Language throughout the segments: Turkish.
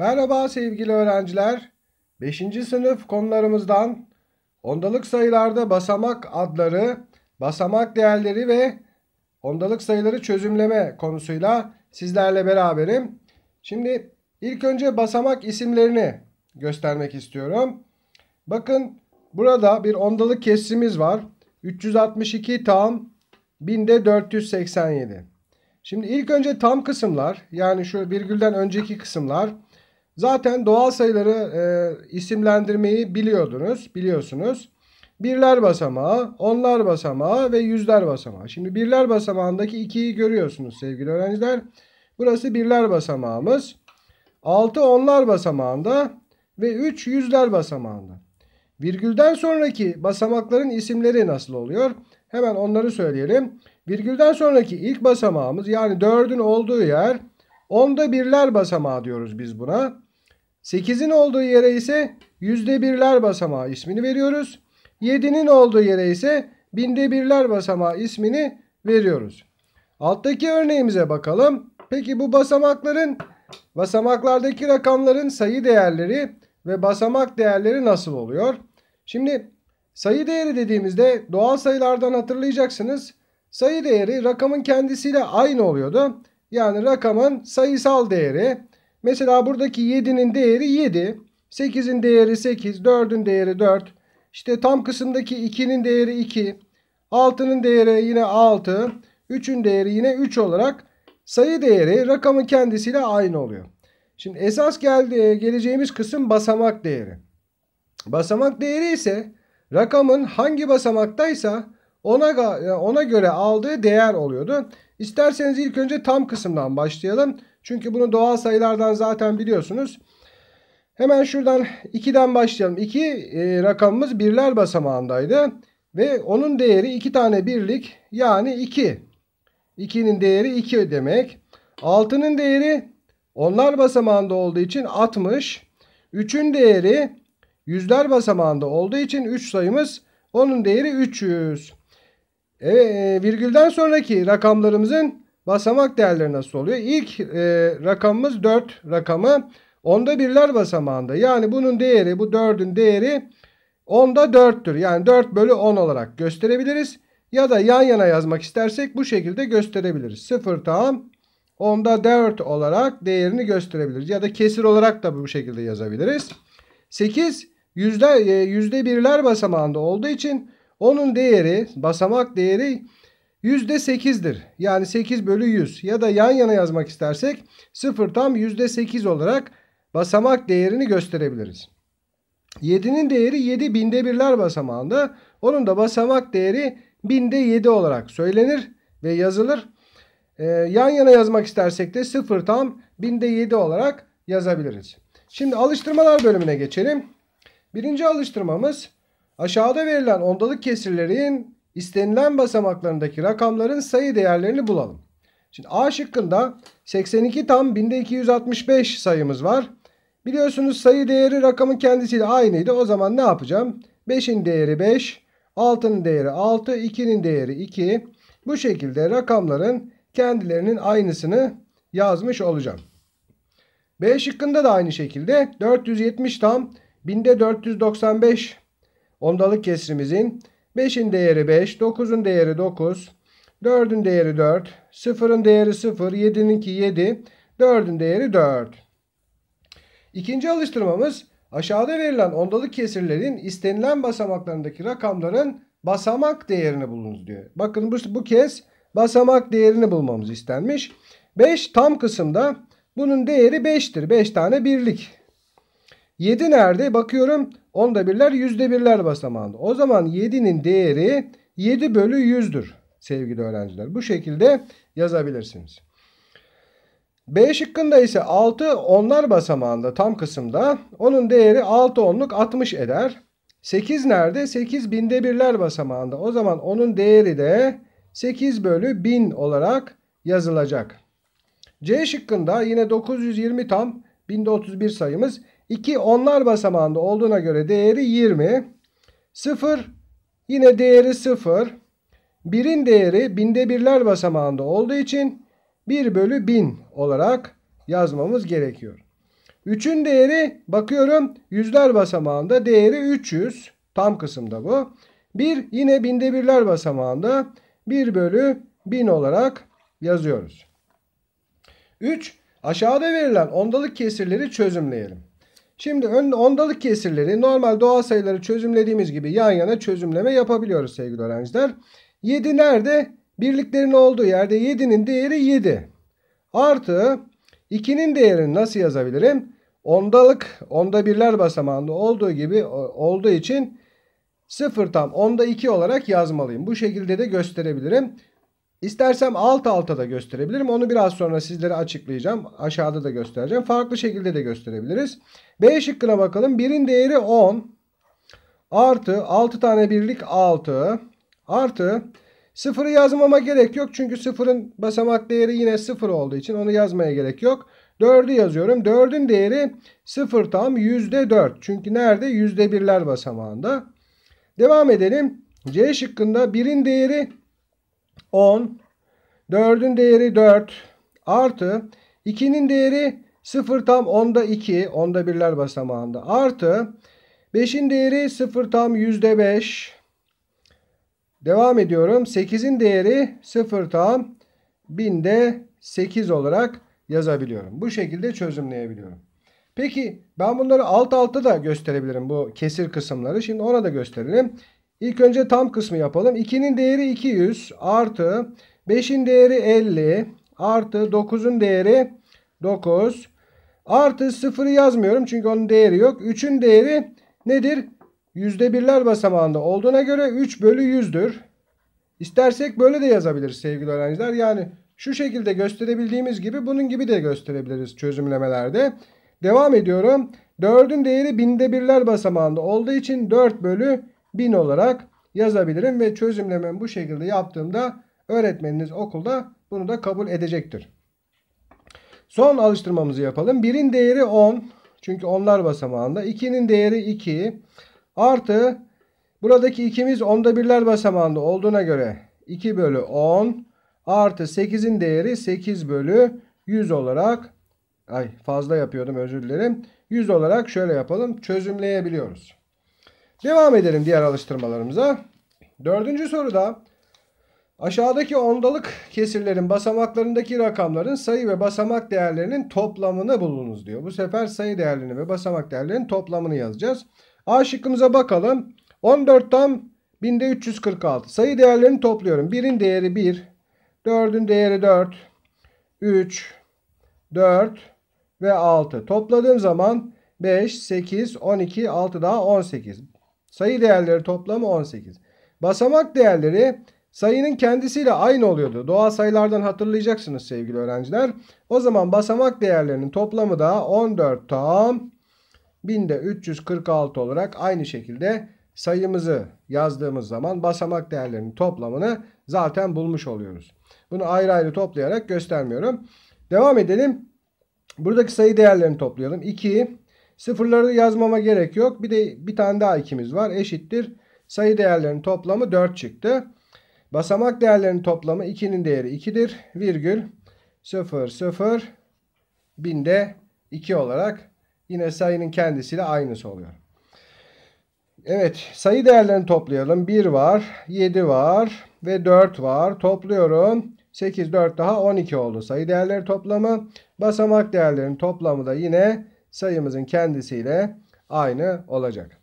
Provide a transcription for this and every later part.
Merhaba sevgili öğrenciler. 5. sınıf konularımızdan ondalık sayılarda basamak adları, basamak değerleri ve ondalık sayıları çözümleme konusuyla sizlerle beraberim. Şimdi ilk önce basamak isimlerini göstermek istiyorum. Bakın burada bir ondalık kesimiz var. 362 tam, binde 487. Şimdi ilk önce tam kısımlar yani şu virgülden önceki kısımlar Zaten doğal sayıları e, isimlendirmeyi biliyordunuz, biliyorsunuz. Birler basamağı, onlar basamağı ve yüzler basamağı. Şimdi birler basamağındaki 2'yi görüyorsunuz sevgili öğrenciler. Burası birler basamağımız. 6 onlar basamağında ve 3 yüzler basamağında. Virgülden sonraki basamakların isimleri nasıl oluyor? Hemen onları söyleyelim. Virgülden sonraki ilk basamağımız yani 4'ün olduğu yer onda birler basamağı diyoruz biz buna. 8'in olduğu yere ise yüzde birler basamağı ismini veriyoruz. 7'nin olduğu yere ise binde birler basamağı ismini veriyoruz. Alttaki örneğimize bakalım. Peki bu basamakların basamaklardaki rakamların sayı değerleri ve basamak değerleri nasıl oluyor? Şimdi sayı değeri dediğimizde doğal sayılardan hatırlayacaksınız. Sayı değeri rakamın kendisiyle aynı oluyordu. Yani rakamın sayısal değeri Mesela buradaki 7'nin değeri 7. 8'in değeri 8. 4'ün değeri 4. İşte tam kısımdaki 2'nin değeri 2. 6'nın değeri yine 6. 3'ün değeri yine 3 olarak sayı değeri rakamın kendisiyle aynı oluyor. Şimdi esas geldi, geleceğimiz kısım basamak değeri. Basamak değeri ise rakamın hangi basamaktaysa ona, ona göre aldığı değer oluyordu. İsterseniz ilk önce tam kısımdan başlayalım. Çünkü bunu doğal sayılardan zaten biliyorsunuz. Hemen şuradan 2'den başlayalım. 2 e, rakamımız birler basamağındaydı. Ve onun değeri 2 tane birlik yani 2. 2'nin değeri 2 demek. 6'nın değeri onlar basamağında olduğu için 60. 3'ün değeri yüzler basamağında olduğu için 3 sayımız onun değeri 300. Evet, virgülden sonraki rakamlarımızın basamak değerleri nasıl oluyor? İlk e, rakamımız 4 rakamı onda birler basamağında. Yani bunun değeri bu 4'ün değeri onda 4'tür. Yani 4 bölü 10 olarak gösterebiliriz. Ya da yan yana yazmak istersek bu şekilde gösterebiliriz. 0 tam onda 4 olarak değerini gösterebiliriz. Ya da kesir olarak da bu şekilde yazabiliriz. 8 yüzde, yüzde birler basamağında olduğu için onun değeri basamak değeri %8'dir. Yani 8 bölü 100 ya da yan yana yazmak istersek 0 tam %8 olarak basamak değerini gösterebiliriz. 7'nin değeri 7 binde birler basamağında. Onun da basamak değeri binde 7 olarak söylenir ve yazılır. Ee, yan yana yazmak istersek de 0 tam binde 7 olarak yazabiliriz. Şimdi alıştırmalar bölümüne geçelim. Birinci alıştırmamız aşağıda verilen ondalık kesirlerin İstenilen basamaklarındaki rakamların sayı değerlerini bulalım. Şimdi A şıkkında 82 tam 1265 sayımız var. Biliyorsunuz sayı değeri rakamın kendisiyle aynıydı. O zaman ne yapacağım? 5'in değeri 5, 6'nın değeri 6, 2'nin değeri 2. Bu şekilde rakamların kendilerinin aynısını yazmış olacağım. B şıkkında da aynı şekilde 470 tam 1495 ondalık kesrimizin 5'in değeri 5, 9'un değeri 9, 4'ün değeri 4, 0'ın değeri 0, 7'ninki 7, 4'ün değeri 4. İkinci alıştırmamız aşağıda verilen ondalık kesirlerin istenilen basamaklarındaki rakamların basamak değerini bulunuz diyor. Bakın bu, bu kez basamak değerini bulmamız istenmiş. 5 tam kısımda bunun değeri 5'tir. 5 tane birlik. 7 nerede? Bakıyorum Onda birler yüzde birler basamağında. O zaman 7'nin değeri 7 bölü 100'dür sevgili öğrenciler. Bu şekilde yazabilirsiniz. B şıkkında ise 6 onlar basamağında tam kısımda. Onun değeri 6 onluk 60 eder. 8 nerede? 8 binde birler basamağında. O zaman onun değeri de 8 bölü 1000 olarak yazılacak. C şıkkında yine 920 tam binde 31 sayımız 2 onlar basamağında olduğuna göre değeri 20. 0 yine değeri 0. 1'in değeri binde birler basamağında olduğu için 1 bölü 1000 olarak yazmamız gerekiyor. 3'ün değeri bakıyorum yüzler basamağında değeri 300. Tam kısımda bu. 1 yine binde birler basamağında 1 bölü 1000 olarak yazıyoruz. 3. Aşağıda verilen ondalık kesirleri çözümleyelim. Şimdi ondalık kesirleri normal doğal sayıları çözümlediğimiz gibi yan yana çözümleme yapabiliyoruz sevgili öğrenciler. 7 nerede? Birliklerin olduğu yerde 7'nin değeri 7. Artı 2'nin değerini nasıl yazabilirim? Ondalık, onda birler basamağında olduğu gibi olduğu için 0 tam onda 2 olarak yazmalıyım. Bu şekilde de gösterebilirim. İstersem alt alta da gösterebilirim. Onu biraz sonra sizlere açıklayacağım. Aşağıda da göstereceğim. Farklı şekilde de gösterebiliriz. B şıkkına bakalım. Birin değeri 10 artı 6 tane birlik 6 artı sıfırı yazmama gerek yok. Çünkü sıfırın basamak değeri yine sıfır olduğu için onu yazmaya gerek yok. 4'ü yazıyorum. 4'ün değeri 0 tam %4. Çünkü nerede? %1'ler basamağında. Devam edelim. C şıkkında birin değeri 10. 4'ün değeri 4 artı 2'nin değeri 0 tam 10'da 2. 10'da birler basamağında. Artı 5'in değeri 0 tam %5. Devam ediyorum. 8'in değeri 0 tam binde 8 olarak yazabiliyorum. Bu şekilde çözümleyebiliyorum. Peki ben bunları alt alta da gösterebilirim bu kesir kısımları. Şimdi ona da gösterelim. İlk önce tam kısmı yapalım. 2'nin değeri 200 artı 5'in değeri 50 artı 9'un değeri 9 artı 0'ı yazmıyorum çünkü onun değeri yok. 3'ün değeri nedir? %1'ler basamağında olduğuna göre 3 bölü 100'dür. İstersek böyle de yazabiliriz sevgili öğrenciler. Yani şu şekilde gösterebildiğimiz gibi bunun gibi de gösterebiliriz çözümlemelerde. Devam ediyorum. 4'ün değeri binde birler basamağında olduğu için 4 bölü 1000 olarak yazabilirim ve çözümlemem bu şekilde yaptığımda öğretmeniniz okulda bunu da kabul edecektir. Son alıştırmamızı yapalım. 1'in değeri 10. Çünkü onlar basamağında. 2'nin değeri 2. Artı buradaki ikimiz onda birler basamağında olduğuna göre 2 bölü 10 artı 8'in değeri 8 bölü 100 olarak ay fazla yapıyordum özür dilerim. 100 olarak şöyle yapalım. Çözümleyebiliyoruz. Devam edelim diğer alıştırmalarımıza. Dördüncü soruda aşağıdaki ondalık kesirlerin basamaklarındaki rakamların sayı ve basamak değerlerinin toplamını bulunuz diyor. Bu sefer sayı değerlerini ve basamak değerlerinin toplamını yazacağız. A şıkkımıza bakalım. 14 tam binde 346. Sayı değerlerini topluyorum. 1'in değeri 1. 4'ün değeri 4. 3, 4 ve 6. Topladığım zaman 5, 8, 12, 6 daha 18. Sayı değerleri toplamı 18. Basamak değerleri sayının kendisiyle aynı oluyordu. Doğal sayılardan hatırlayacaksınız sevgili öğrenciler. O zaman basamak değerlerinin toplamı da 14 tam binde 346 olarak aynı şekilde sayımızı yazdığımız zaman basamak değerlerinin toplamını zaten bulmuş oluyoruz. Bunu ayrı ayrı toplayarak göstermiyorum. Devam edelim. Buradaki sayı değerlerini toplayalım. 2, Sıfırları yazmama gerek yok. Bir de bir tane daha ikimiz var. Eşittir. Sayı değerlerinin toplamı 4 çıktı. Basamak değerlerinin toplamı 2'nin değeri 2'dir. Virgül 0 0 binde 2 olarak yine sayının kendisiyle aynısı oluyor. Evet sayı değerlerini toplayalım. 1 var, 7 var ve 4 var. Topluyorum. 8, 4 daha 12 oldu sayı değerleri toplamı. Basamak değerlerinin toplamı da yine sayımızın kendisiyle aynı olacak.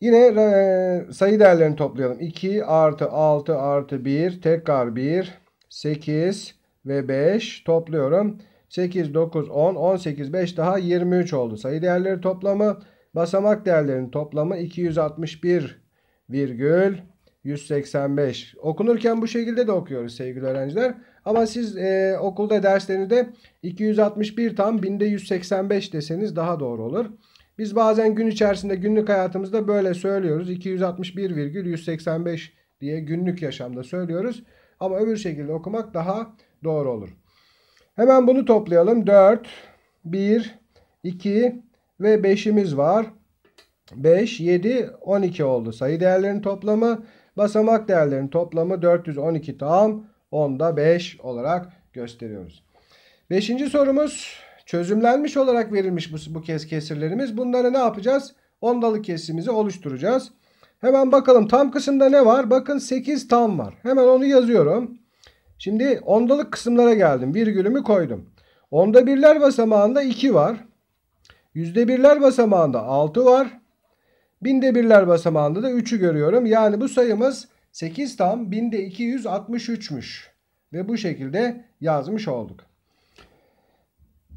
Yine e, sayı değerlerini toplayalım. 2 artı 6 artı 1 tekrar 1 8 ve 5 topluyorum. 8, 9, 10, 18, 5 daha 23 oldu. Sayı değerleri toplamı basamak değerlerinin toplamı 261 virgül 185. Okunurken bu şekilde de okuyoruz sevgili öğrenciler. Ama siz e, okulda derslerinizde 261 tam binde 185 deseniz daha doğru olur. Biz bazen gün içerisinde günlük hayatımızda böyle söylüyoruz. 261,185 diye günlük yaşamda söylüyoruz. Ama öbür şekilde okumak daha doğru olur. Hemen bunu toplayalım. 4, 1, 2 ve 5'imiz var. 5, 7, 12 oldu. Sayı değerlerinin toplamı Basamak değerlerinin toplamı 412 tam onda 5 olarak gösteriyoruz. Beşinci sorumuz çözümlenmiş olarak verilmiş bu, bu kez kesirlerimiz. Bunları ne yapacağız? Ondalık kesimizi oluşturacağız. Hemen bakalım tam kısımda ne var? Bakın 8 tam var. Hemen onu yazıyorum. Şimdi ondalık kısımlara geldim. Virgülümü koydum. Onda birler basamağında 2 var. Yüzde birler basamağında 6 var. Binde birler basamağında da 3'ü görüyorum. Yani bu sayımız 8 tam binde 263'müş. Ve bu şekilde yazmış olduk.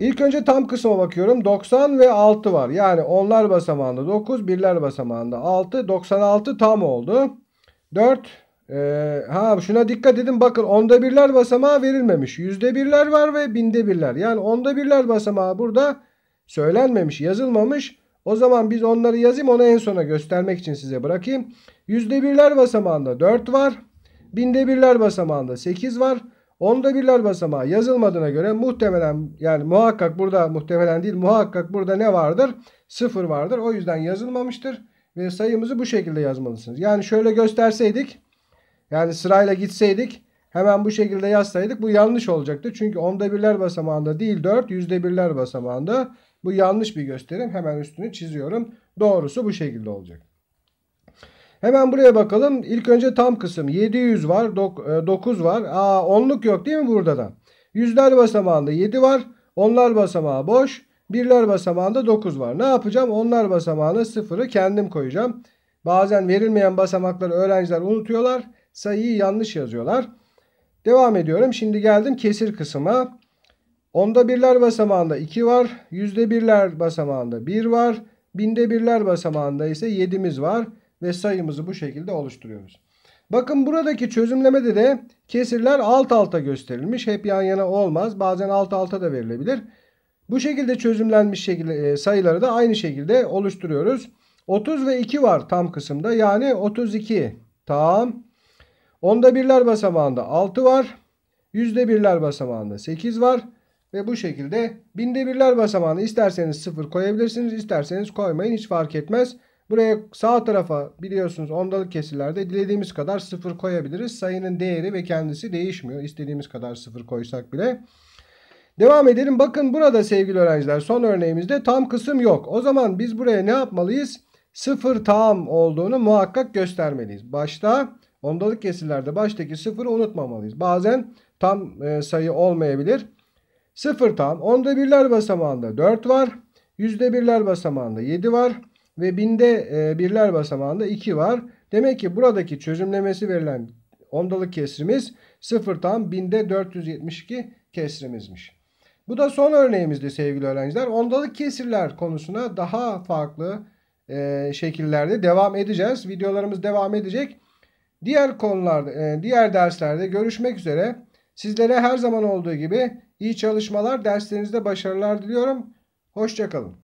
İlk önce tam kısma bakıyorum. 90 ve 6 var. Yani onlar basamağında 9, birler basamağında 6. 96 tam oldu. 4. Ee, ha şuna dikkat edin. Bakın onda birler basamağı verilmemiş. Yüzde birler var ve binde birler. Yani onda birler basamağı burada söylenmemiş, yazılmamış. O zaman biz onları yazayım onu en sona göstermek için size bırakayım. Yüzde birler basamağında 4 var. Binde birler basamağında 8 var. Onda birler basamağı yazılmadığına göre muhtemelen yani muhakkak burada muhtemelen değil muhakkak burada ne vardır? 0 vardır. O yüzden yazılmamıştır. Ve sayımızı bu şekilde yazmalısınız. Yani şöyle gösterseydik yani sırayla gitseydik hemen bu şekilde yazsaydık bu yanlış olacaktı. Çünkü onda birler basamağında değil 4 yüzde birler basamağında bu yanlış bir gösterim. Hemen üstünü çiziyorum. Doğrusu bu şekilde olacak. Hemen buraya bakalım. İlk önce tam kısım 700 var. 9 e, var. Aa onluk yok değil mi burada da? Yüzler basamağında 7 var. Onlar basamağı boş. Birler basamağında 9 var. Ne yapacağım? Onlar basamağına 0'ı kendim koyacağım. Bazen verilmeyen basamakları öğrenciler unutuyorlar. Sayıyı yanlış yazıyorlar. Devam ediyorum. Şimdi geldim kesir kısma. Onda birler basamağında 2 var. Yüzde birler basamağında 1 var. Binde birler basamağında ise 7'miz var. Ve sayımızı bu şekilde oluşturuyoruz. Bakın buradaki çözümlemede de kesirler alt alta gösterilmiş. Hep yan yana olmaz. Bazen alt alta da verilebilir. Bu şekilde çözümlenmiş şekilde, e, sayıları da aynı şekilde oluşturuyoruz. 30 ve 2 var tam kısımda. Yani 32 tam. Onda birler basamağında 6 var. Yüzde birler basamağında 8 var. Ve bu şekilde binde birler basamağını isterseniz 0 koyabilirsiniz. isterseniz koymayın hiç fark etmez. Buraya sağ tarafa biliyorsunuz ondalık kesirlerde dilediğimiz kadar 0 koyabiliriz. Sayının değeri ve kendisi değişmiyor. İstediğimiz kadar 0 koysak bile. Devam edelim. Bakın burada sevgili öğrenciler son örneğimizde tam kısım yok. O zaman biz buraya ne yapmalıyız? Sıfır tam olduğunu muhakkak göstermeliyiz. Başta ondalık kesirlerde baştaki sıfırı unutmamalıyız. Bazen tam e, sayı olmayabilir. 0 tam onda birler basamağında 4 var. Yüzde birler basamağında 7 var. Ve binde e, birler basamağında 2 var. Demek ki buradaki çözümlemesi verilen ondalık kesrimiz 0 tam binde 472 kesrimizmiş. Bu da son örneğimizdi sevgili öğrenciler. Ondalık kesirler konusuna daha farklı e, şekillerde devam edeceğiz. Videolarımız devam edecek. Diğer konularda, e, diğer derslerde görüşmek üzere. Sizlere her zaman olduğu gibi İyi çalışmalar, derslerinizde başarılar diliyorum. Hoşçakalın.